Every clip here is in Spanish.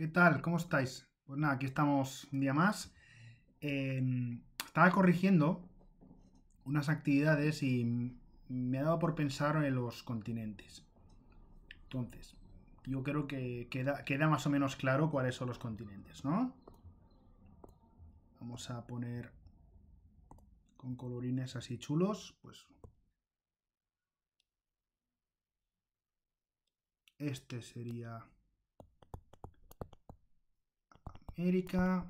¿Qué tal? ¿Cómo estáis? Pues nada, aquí estamos un día más. Em, estaba corrigiendo unas actividades y me ha dado por pensar en los continentes. Entonces, yo creo que queda, queda más o menos claro cuáles son los continentes, ¿no? Vamos a poner con colorines así chulos, pues... Este sería América,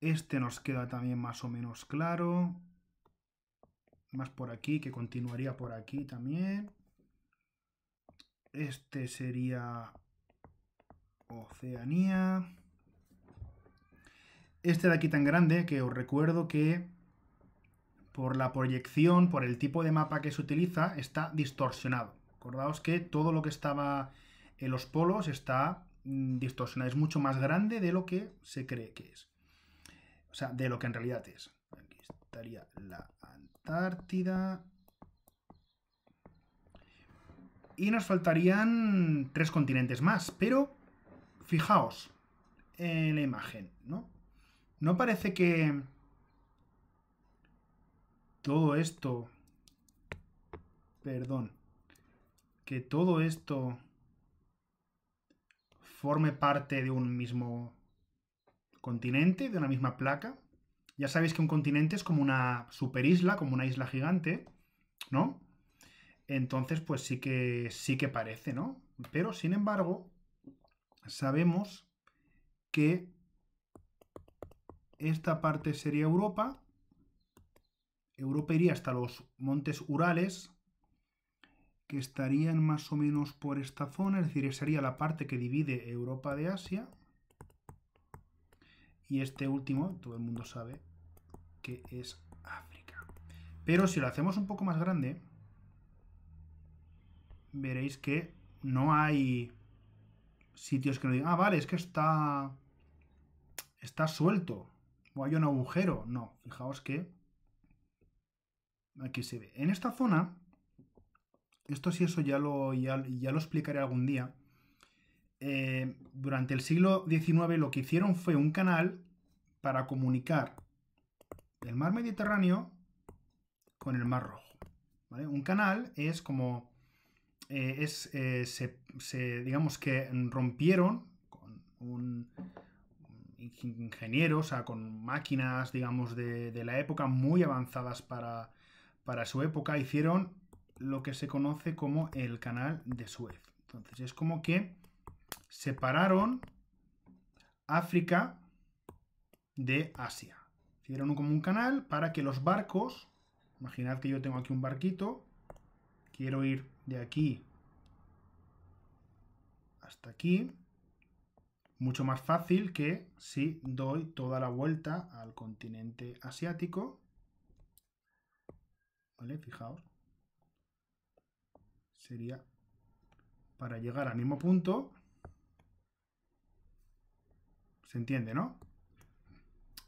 Este nos queda también más o menos claro. Más por aquí, que continuaría por aquí también. Este sería Oceanía. Este de aquí tan grande, que os recuerdo que por la proyección, por el tipo de mapa que se utiliza, está distorsionado. Acordaos que todo lo que estaba en los polos está Mm, distorsiona, es mucho más grande de lo que se cree que es. O sea, de lo que en realidad es. Aquí estaría la Antártida. Y nos faltarían tres continentes más, pero fijaos en la imagen, ¿no? No parece que todo esto, perdón, que todo esto forme parte de un mismo continente, de una misma placa. Ya sabéis que un continente es como una superisla, como una isla gigante, ¿no? Entonces, pues sí que sí que parece, ¿no? Pero sin embargo, sabemos que esta parte sería Europa. Europa iría hasta los montes Urales, que estarían más o menos por esta zona, es decir, sería la parte que divide Europa de Asia. Y este último, todo el mundo sabe que es África. Pero si lo hacemos un poco más grande, veréis que no hay sitios que nos digan, ah, vale, es que está, está suelto, o hay un agujero. No, fijaos que aquí se ve. En esta zona esto sí, eso ya lo, ya, lo explicaré algún día. Eh, durante el siglo XIX lo que hicieron fue un canal para comunicar el mar Mediterráneo con el mar Rojo. Un canal es como... Eh, es, eh, se, digamos que rompieron con un ingeniero, o sea, con máquinas, digamos, de, la época muy avanzadas para, para su época, hicieron lo que se conoce como el canal de Suez. Entonces es como que separaron África de Asia. Hicieron como un canal para que los barcos, imaginad que yo tengo aquí un barquito, quiero ir de aquí hasta aquí, mucho más fácil que si doy toda la vuelta al continente asiático. ¿Vale? Fijaos sería para llegar al mismo punto. ¿Se entiende, no?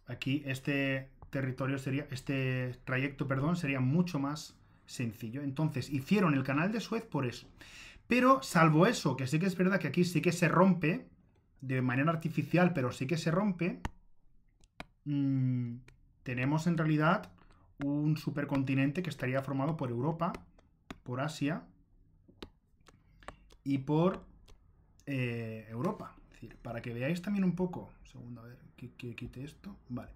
Aquí este territorio sería, este trayecto, perdón, sería mucho más sencillo. Entonces, hicieron el canal de Suez por eso. Pero, salvo eso, que sí que es verdad que aquí sí que se rompe, de manera artificial, pero sí que se rompe, mm, tenemos en realidad un supercontinente que estaría formado por Europa, por Asia, y por eh, Europa. para que veáis también un poco. segundo, a ver, que, quite esto. Vale.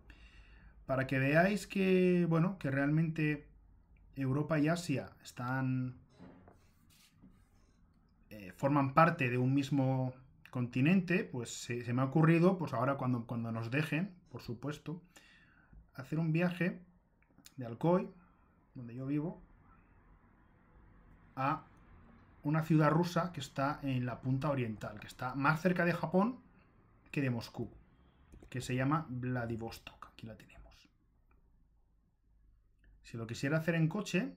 Para que veáis que, bueno, que realmente Europa y Asia están. Eh, forman parte de un mismo continente, pues se, me ha ocurrido, pues ahora cuando, cuando nos dejen, por supuesto, hacer un viaje de Alcoy, donde yo vivo, a una ciudad rusa que está en la punta oriental, que está más cerca de Japón que de Moscú, que se llama Vladivostok. Aquí la tenemos. Si lo quisiera hacer en coche,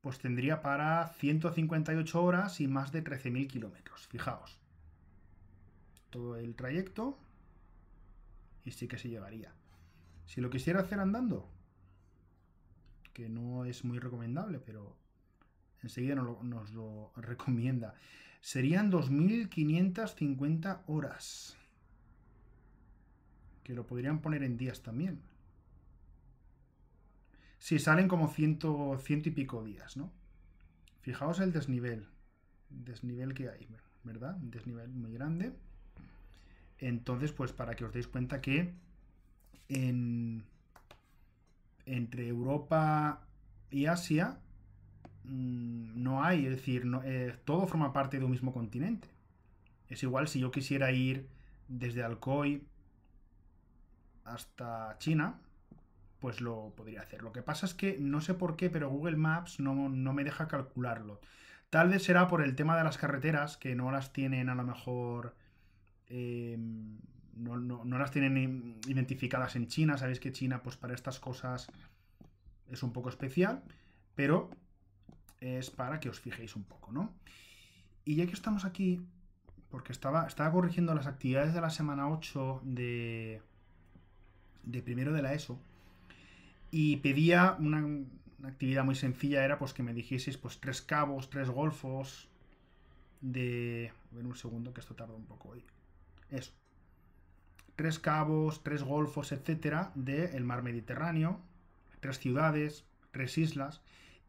pues tendría para 158 horas y más de 13.000 kilómetros. Fijaos. Todo el trayecto. Y sí que se llevaría. Si lo quisiera hacer andando, que no es muy recomendable, pero enseguida nos lo, nos lo recomienda. Serían 2.550 horas. Que lo podrían poner en días también. Si salen como ciento, ciento y pico días, ¿no? Fijaos el desnivel. Desnivel que hay, ¿verdad? Un desnivel muy grande. Entonces, pues para que os deis cuenta que en, entre Europa y Asia Mm, no hay, es decir, eh, todo forma parte de un mismo continente. Es igual si yo quisiera ir desde Alcoy hasta China, pues lo podría hacer. Lo que pasa es que no sé por qué, pero Google Maps no, me deja calcularlo. Tal vez será por el tema de las carreteras, que no las tienen a lo mejor... Em, no, no, las tienen identificadas en China. Sabéis que China, pues para estas cosas es un poco especial. Pero es para que os fijéis un poco, ¿no? Y ya que estamos aquí, porque estaba, estaba corrigiendo las actividades de la semana 8 de, de primero de la ESO, y pedía una, actividad muy sencilla, era pues que me dijeseis pues tres cabos, tres golfos, de... en un segundo, que esto tarda un poco hoy. Eso. Tres cabos, tres golfos, etcétera, del mar Mediterráneo, tres ciudades, tres islas.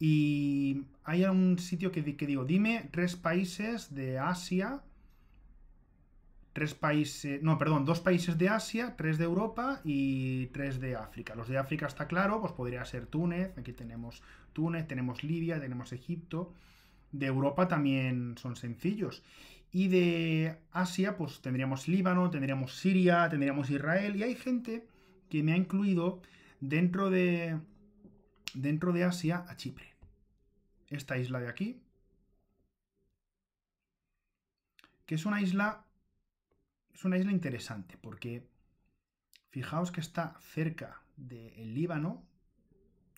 Y hay un sitio que, digo, dime tres países de Asia, tres países, no, perdón, dos países de Asia, tres de Europa y tres de África. Los de África está claro, pues podría ser Túnez, aquí tenemos Túnez, tenemos Libia, tenemos Egipto. De Europa también son sencillos. Y de Asia, pues tendríamos Líbano, tendríamos Siria, tendríamos Israel. Y hay gente que me ha incluido dentro de, dentro de Asia a Chipre esta isla de aquí, que es una isla, es una isla interesante, porque fijaos que está cerca del Líbano,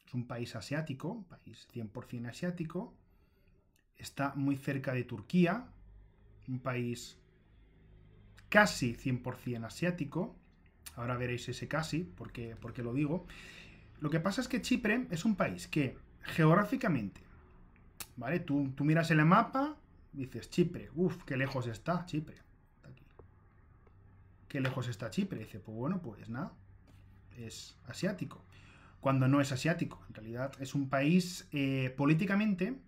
es un país asiático, un país 100% asiático, está muy cerca de Turquía, un país casi 100% asiático, ahora veréis ese casi, porque, porque lo digo, lo que pasa es que Chipre es un país que geográficamente ¿vale? Tú, tú miras en el mapa, dices Chipre, uff, qué lejos está Chipre. Qué lejos está Chipre. Dice, pues bueno, pues nada, es asiático. Cuando no es asiático, en realidad es un país, eh, políticamente,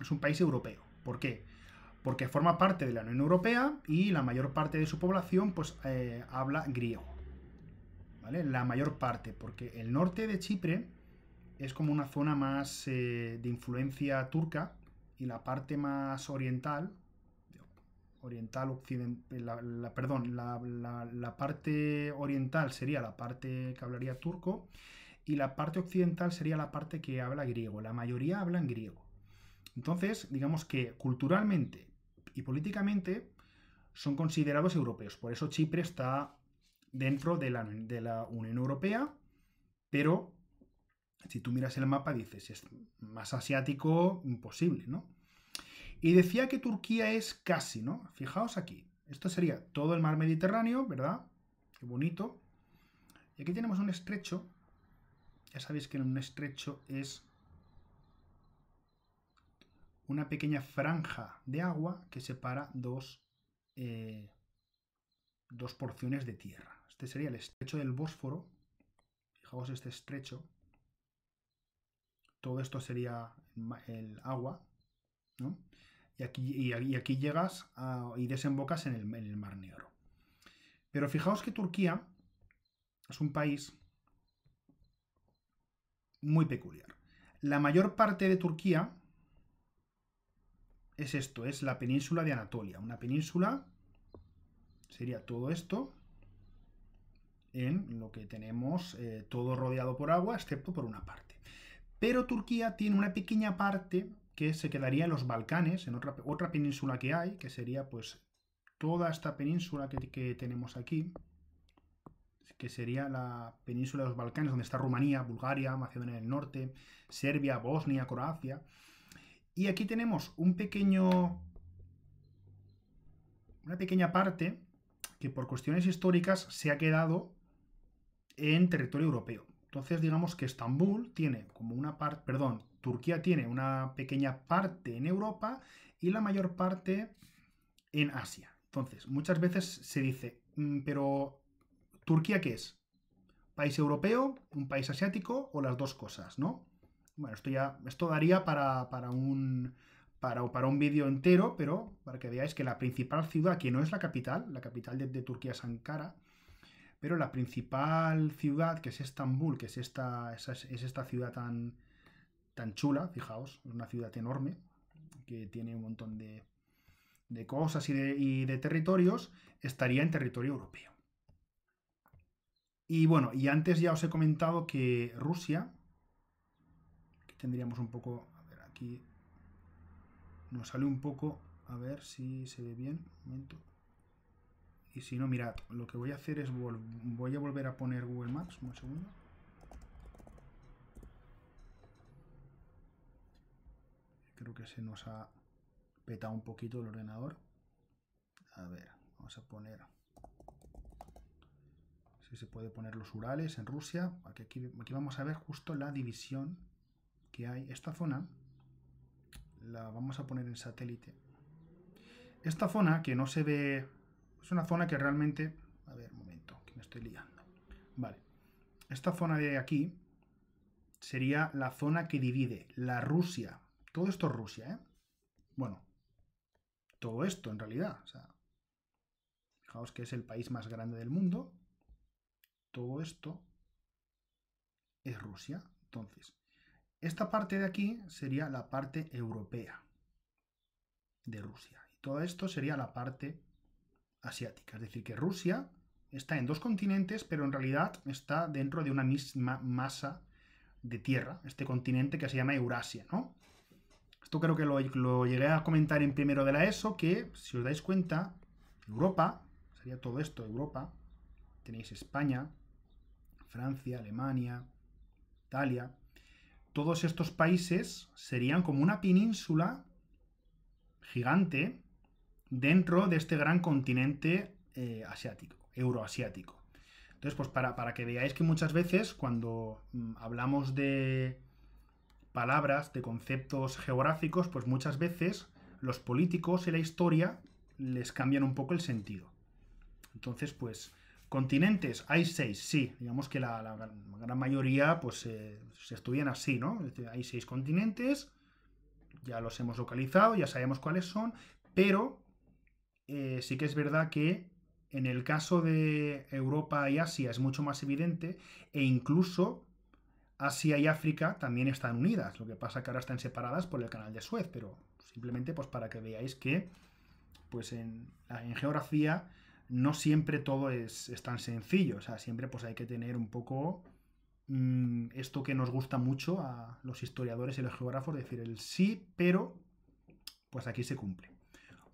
es un país europeo. ¿Por qué? Porque forma parte de la Unión Europea y la mayor parte de su población pues eh, habla griego. ¿Vale? La mayor parte, porque el norte de Chipre es como una zona más eh, de influencia turca y la parte más oriental, oriental occidental, la, perdón, la, parte oriental sería la parte que hablaría turco y la parte occidental sería la parte que habla griego. La mayoría hablan griego. Entonces, digamos que culturalmente y políticamente son considerados europeos. Por eso Chipre está dentro de la, de la Unión Europea, pero si tú miras el mapa, dices, es más asiático, imposible, ¿no? Y decía que Turquía es casi, ¿no? Fijaos aquí. Esto sería todo el mar Mediterráneo, ¿verdad? Qué bonito. Y aquí tenemos un estrecho. Ya sabéis que un estrecho es una pequeña franja de agua que separa dos, eh, dos porciones de tierra. Este sería el estrecho del Bósforo. Fijaos este estrecho todo esto sería el agua, Y aquí, y aquí llegas y desembocas en el, Mar Negro. Pero fijaos que Turquía es un país muy peculiar. La mayor parte de Turquía es esto, es la península de Anatolia. Una península sería todo esto en lo que tenemos eh, todo rodeado por agua, excepto por una parte. Pero Turquía tiene una pequeña parte que se quedaría en los Balcanes, en otra, península que hay, que sería pues toda esta península que, tenemos aquí, que sería la península de los Balcanes, donde está Rumanía, Bulgaria, Macedonia del Norte, Serbia, Bosnia, Croacia. Y aquí tenemos un pequeño. Una pequeña parte que por cuestiones históricas se ha quedado en territorio europeo. Entonces, digamos que Estambul tiene como una parte, perdón, Turquía tiene una pequeña parte en Europa y la mayor parte en Asia. Entonces, muchas veces se dice, mm, pero ¿Turquía qué es? ¿País europeo? ¿Un país asiático? ¿O las dos cosas, no? Bueno, esto ya, esto daría para, un, para, para un vídeo entero, pero para que veáis que la principal ciudad, que no es la capital, la capital de, de Turquía es Ankara, pero la principal ciudad, que es Estambul, que es esta, es, esta ciudad tan, tan chula, fijaos, es una ciudad enorme, que tiene un montón de, cosas y de, y de territorios, estaría en territorio europeo. Y bueno, y antes ya os he comentado que Rusia, que tendríamos un poco, a ver, aquí nos sale un poco, a ver si se ve bien, un momento. Y si no, mirad, lo que voy a hacer es... Voy a volver a poner Google Maps. Un segundo. Creo que se nos ha petado un poquito el ordenador. A ver, vamos a poner... Si se puede poner los Urales en Rusia. Aquí, aquí vamos a ver justo la división que hay. Esta zona la vamos a poner en satélite. Esta zona que no se ve es una zona que realmente... A ver, un momento, que me estoy liando. Vale. Esta zona de aquí sería la zona que divide la Rusia. Todo esto es Rusia, ¿eh? Bueno, todo esto en realidad. O sea, fijaos que es el país más grande del mundo. Todo esto es Rusia. Entonces, esta parte de aquí sería la parte europea de Rusia. Y todo esto sería la parte asiática. Es decir, que Rusia está en dos continentes, pero en realidad está dentro de una misma masa de tierra, este continente que se llama Eurasia, ¿no? Esto creo que lo, lo llegué a comentar en primero de la ESO, que si os dais cuenta, Europa, sería todo esto, Europa, tenéis España, Francia, Alemania, Italia, todos estos países serían como una península gigante dentro de este gran continente eh, asiático, euroasiático. Entonces, pues para, para, que veáis que muchas veces cuando mm, hablamos de palabras, de conceptos geográficos, pues muchas veces los políticos y la historia les cambian un poco el sentido. Entonces, pues, continentes, hay seis, sí. Digamos que la, gran mayoría, pues, eh, se estudian así, ¿no? Hay seis continentes, ya los hemos localizado, ya sabemos cuáles son, pero eh, sí que es verdad que en el caso de Europa y Asia es mucho más evidente e incluso Asia y África también están unidas. Lo que pasa que ahora están separadas por el canal de Suez, pero simplemente pues para que veáis que pues en, geografía no siempre todo es, tan sencillo. O sea, siempre pues hay que tener un poco mm, esto que nos gusta mucho a los historiadores y los geógrafos, decir el sí, pero pues aquí se cumple.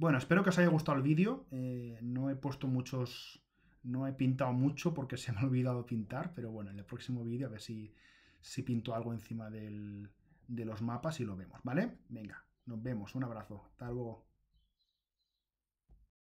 Bueno, espero que os haya gustado el vídeo. Eh, no he puesto muchos... No he pintado mucho porque se me ha olvidado pintar, pero bueno, en el próximo vídeo a ver si, si pinto algo encima de los mapas y lo vemos, ¿vale? Venga, nos vemos, un abrazo, hasta luego.